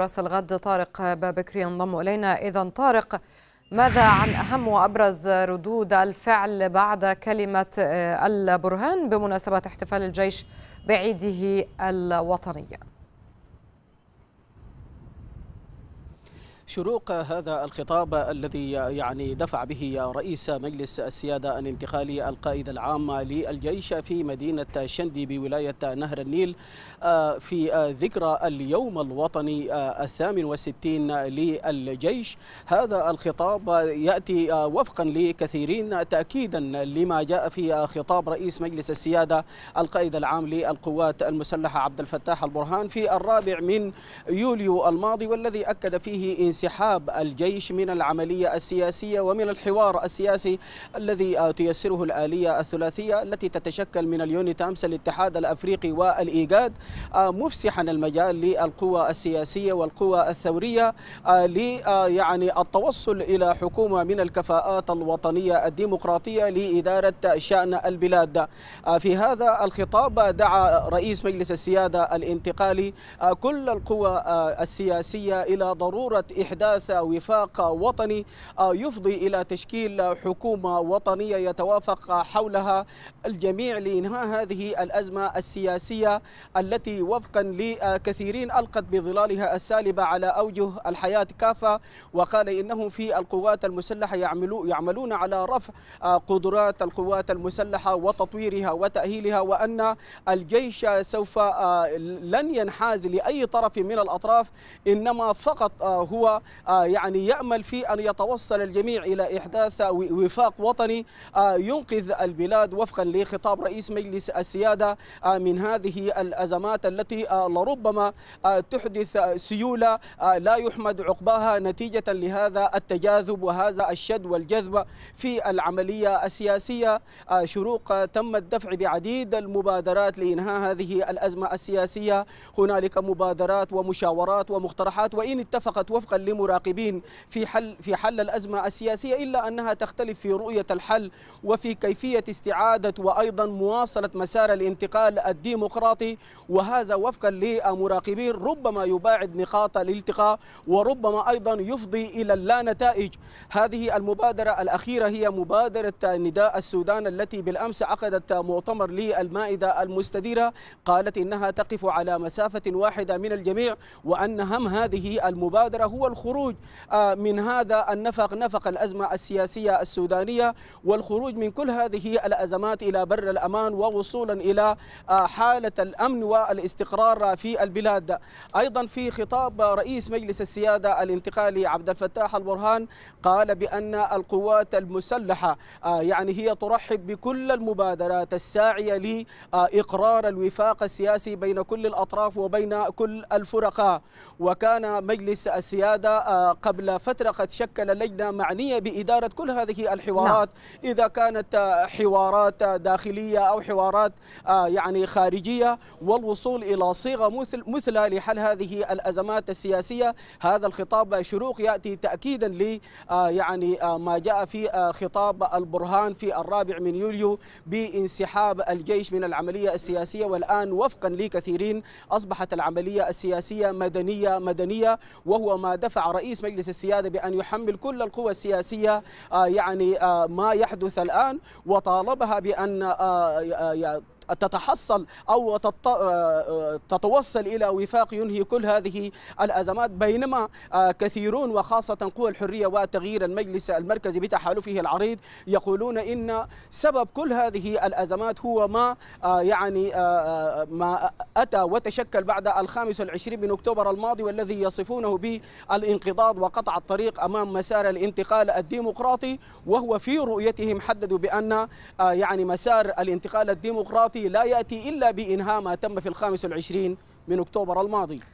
راس الغد طارق بابكري ينضم الينا اذا طارق ماذا عن اهم وابرز ردود الفعل بعد كلمه آه، البرهان بمناسبه احتفال الجيش بعيده الوطني شروق هذا الخطاب الذي يعني دفع به رئيس مجلس السيادة الانتقالي القائد العام للجيش في مدينة شندي بولاية نهر النيل آه، في آه، ذكرى اليوم الوطني آه، الثامن والستين للجيش هذا الخطاب يأتي وفقا لكثيرين تأكيدا لما جاء في خطاب رئيس مجلس السيادة القائد العام للقوات المسلحة عبد الفتاح البرهان في الرابع من يوليو الماضي والذي أكد فيه انسحاب الجيش من العملية السياسية ومن الحوار السياسي الذي آه، تيسره الآلية الثلاثية التي تتشكل من اليونيتامس الاتحاد الأفريقي والإيجاد آه، مفسحا المجال للقوى السياسية والقوى الثورية آه، يعني التوصل إلى حكومة من الكفاءات الوطنية الديمقراطية لإدارة شأن البلاد في هذا الخطاب دعا رئيس مجلس السيادة الانتقالي كل القوى السياسية إلى ضرورة إحداث وفاق وطني آه، يفضي إلى تشكيل حكومة وطنية يتوافق حولها الجميع لإنهاء هذه الأزمة السياسية التي وفقا لكثيرين ألقت بظلالها السالبة على أوجه الحياة كافة وقال إنهم في القوات المسلحة يعملون على رفع آه، قدرات القوات المسلحة وتطويرها وتأهيلها وأن الجيش سوف آه، لن ينحاز لأي طرف من الأطراف إنما فقط هو آه، يعني يأمل في أن يتوصل الجميع إلى إحداث وفاق وطني آه، ينقذ البلاد وفقا لخطاب رئيس مجلس السيادة آه، من هذه الأزمات التي لربما تحدث سيولة لا يحمد عقباها نتيجة لهذا التجاذب وهذا الشد والجذب في العملية السياسية شروق تم الدفع بعديد المبادرات لإنهاء هذه الأزمة السياسية هنالك مبادرات ومشاورات ومقترحات وإن اتفقت وفقا لمراقبين في حل في حل الازمه السياسيه الا انها تختلف في رؤيه الحل وفي كيفيه استعاده وايضا مواصله مسار الانتقال الديمقراطي وهذا وفقا لمراقبين ربما يباعد نقاط الالتقاء وربما ايضا يفضي الى اللا نتائج هذه المبادره الاخيره هي مبادره نداء السودان التي بالامس عقدت مؤتمر للمائده المستديره قالت انها تقف على مسافه واحده من الجميع وان هم هذه المبادره هو الخروج آه، من هذا النفق نفق الأزمة السياسية السودانية والخروج من كل هذه الأزمات إلى بر الأمان ووصولا إلى آه، حالة الأمن والاستقرار في البلاد أيضا في خطاب رئيس مجلس السيادة الانتقالي عبد الفتاح البرهان قال بأن القوات المسلحة آه، يعني هي ترحب بكل المبادرات الساعية لإقرار الوفاق السياسي بين كل الأطراف وبين كل الفرقاء وكان مجلس السيادة هذا آه، قبل فترة قد شكل لجنة معنية بإدارة كل هذه الحوارات نعم. إذا كانت آه، حوارات آه، داخلية أو حوارات يعني خارجية والوصول إلى صيغة مثل مثلى لحل هذه الأزمات السياسية هذا الخطاب شروق يأتي تأكيدا ل يعني ما جاء في خطاب البرهان في الرابع من يوليو بانسحاب الجيش من العملية السياسية والآن وفقا لكثيرين أصبحت العملية السياسية مدنية مدنية وهو ما دفع دفع رئيس مجلس السيادة بأن يحمل كل القوى السياسية آه، يعني آه، ما يحدث الآن وطالبها بأن آه، تتحصل أو آه، آه، تتوصل إلى وفاق ينهي كل هذه الأزمات بينما آه، كثيرون وخاصة قوى الحرية وتغيير المجلس المركزي بتحالفه العريض يقولون إن سبب كل هذه الأزمات هو ما يعني ما أتى وتشكل بعد الخامس والعشرين من أكتوبر الماضي والذي يصفونه بالانقضاض وقطع الطريق أمام مسار الانتقال الديمقراطي وهو في رؤيتهم حددوا بأن يعني مسار الانتقال الديمقراطي لا يأتي إلا بإنهاء ما تم في الخامس والعشرين من أكتوبر الماضي